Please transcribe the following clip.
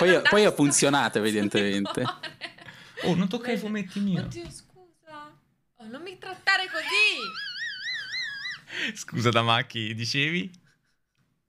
poi, poi ha funzionato evidentemente. Oh, non tocca i fumetti miei. Oddio, scusa. Oh, non mi trattare così. Scusa, Damacchi, dicevi?